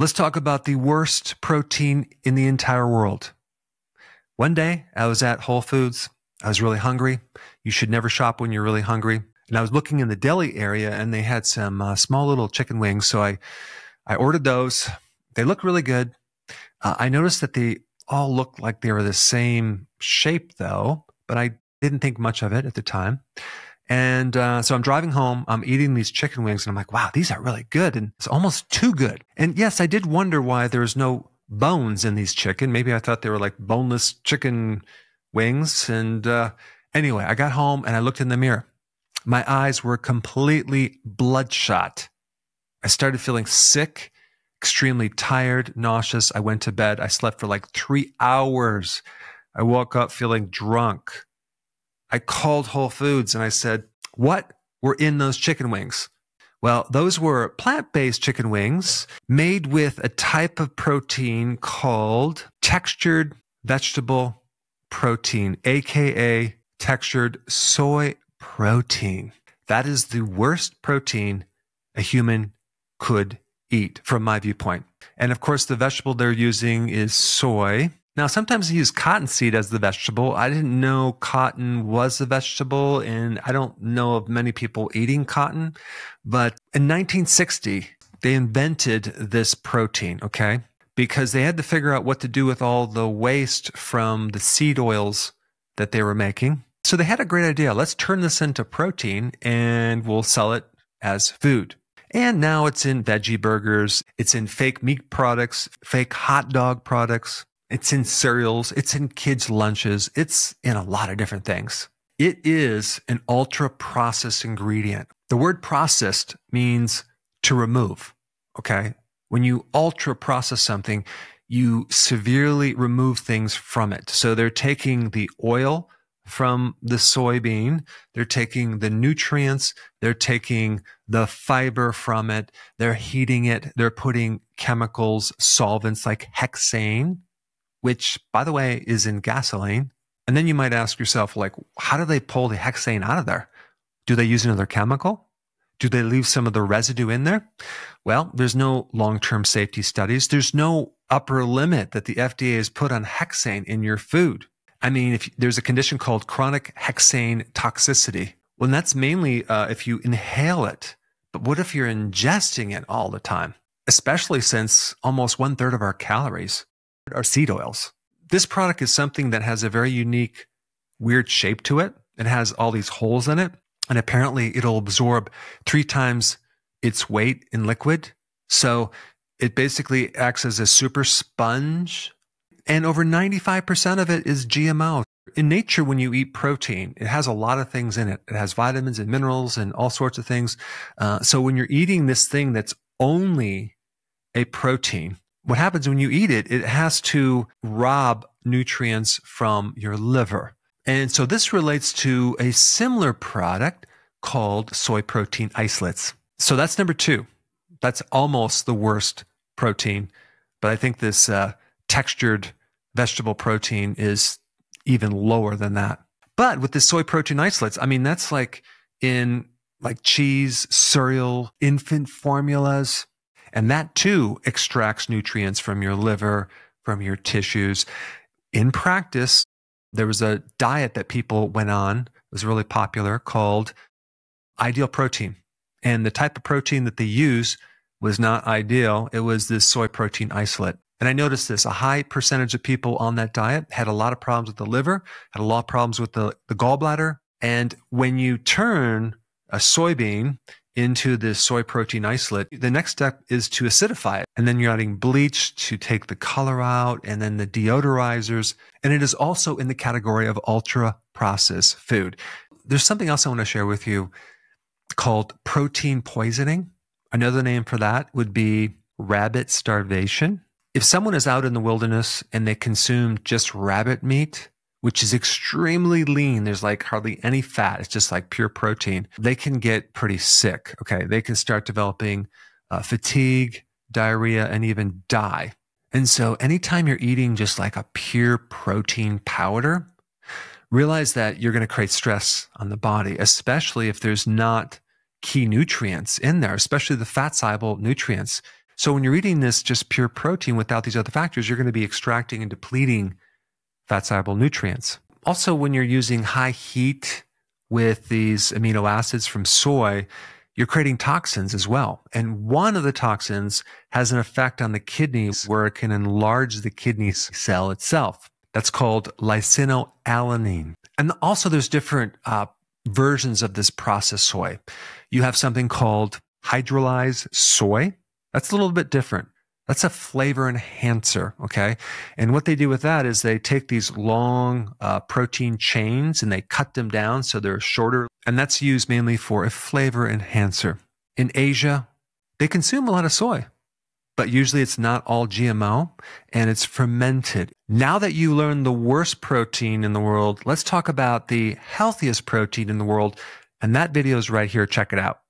Let's talk about the worst protein in the entire world. One day I was at Whole Foods. I was really hungry. You should never shop when you're really hungry. And I was looking in the deli area and they had some uh, small little chicken wings. So I, I ordered those. They look really good. Uh, I noticed that they all looked like they were the same shape though, but I didn't think much of it at the time. And uh, so I'm driving home, I'm eating these chicken wings, and I'm like, wow, these are really good. And it's almost too good. And yes, I did wonder why there was no bones in these chicken. Maybe I thought they were like boneless chicken wings. And uh, anyway, I got home and I looked in the mirror. My eyes were completely bloodshot. I started feeling sick, extremely tired, nauseous. I went to bed. I slept for like three hours. I woke up feeling drunk. I called Whole Foods and I said, What were in those chicken wings? Well, those were plant based chicken wings made with a type of protein called textured vegetable protein, AKA textured soy protein. That is the worst protein a human could eat from my viewpoint. And of course, the vegetable they're using is soy. Now, sometimes they use cottonseed as the vegetable. I didn't know cotton was a vegetable, and I don't know of many people eating cotton. But in 1960, they invented this protein, okay? Because they had to figure out what to do with all the waste from the seed oils that they were making. So they had a great idea. Let's turn this into protein and we'll sell it as food. And now it's in veggie burgers, it's in fake meat products, fake hot dog products, it's in cereals, it's in kids' lunches, it's in a lot of different things. It is an ultra processed ingredient. The word processed means to remove. Okay. When you ultra process something, you severely remove things from it. So they're taking the oil from the soybean, they're taking the nutrients, they're taking the fiber from it, they're heating it, they're putting chemicals, solvents like hexane which by the way is in gasoline. And then you might ask yourself, like, how do they pull the hexane out of there? Do they use another chemical? Do they leave some of the residue in there? Well, there's no long term safety studies. There's no upper limit that the FDA has put on hexane in your food. I mean, if there's a condition called chronic hexane toxicity, well, that's mainly uh, if you inhale it. But what if you're ingesting it all the time? Especially since almost one third of our calories are seed oils. This product is something that has a very unique, weird shape to it. It has all these holes in it. And apparently, it'll absorb three times its weight in liquid. So it basically acts as a super sponge. And over 95% of it is GMO. In nature, when you eat protein, it has a lot of things in it. It has vitamins and minerals and all sorts of things. Uh, so when you're eating this thing that's only a protein, what happens when you eat it, it has to rob nutrients from your liver. And so this relates to a similar product called soy protein isolates. So that's number two. That's almost the worst protein. But I think this uh, textured vegetable protein is even lower than that. But with the soy protein isolates, I mean, that's like in like cheese, cereal, infant formulas, and that too extracts nutrients from your liver, from your tissues. In practice, there was a diet that people went on, it was really popular, called ideal protein. And the type of protein that they use was not ideal. It was this soy protein isolate. And I noticed this a high percentage of people on that diet had a lot of problems with the liver, had a lot of problems with the, the gallbladder. And when you turn a soybean into the soy protein isolate. The next step is to acidify it. And then you're adding bleach to take the color out and then the deodorizers. And it is also in the category of ultra processed food. There's something else I want to share with you called protein poisoning. Another name for that would be rabbit starvation. If someone is out in the wilderness and they consume just rabbit meat, which is extremely lean. There's like hardly any fat. It's just like pure protein. They can get pretty sick. Okay. They can start developing uh, fatigue, diarrhea, and even die. And so, anytime you're eating just like a pure protein powder, realize that you're going to create stress on the body, especially if there's not key nutrients in there, especially the fat soluble nutrients. So, when you're eating this just pure protein without these other factors, you're going to be extracting and depleting fat soluble nutrients. Also, when you're using high heat with these amino acids from soy, you're creating toxins as well. And one of the toxins has an effect on the kidneys where it can enlarge the kidney cell itself. That's called lysinoalanine. And also, there's different uh, versions of this processed soy. You have something called hydrolyzed soy. That's a little bit different. That's a flavor enhancer. Okay. And what they do with that is they take these long uh, protein chains and they cut them down so they're shorter. And that's used mainly for a flavor enhancer. In Asia, they consume a lot of soy, but usually it's not all GMO and it's fermented. Now that you learn the worst protein in the world, let's talk about the healthiest protein in the world. And that video is right here. Check it out.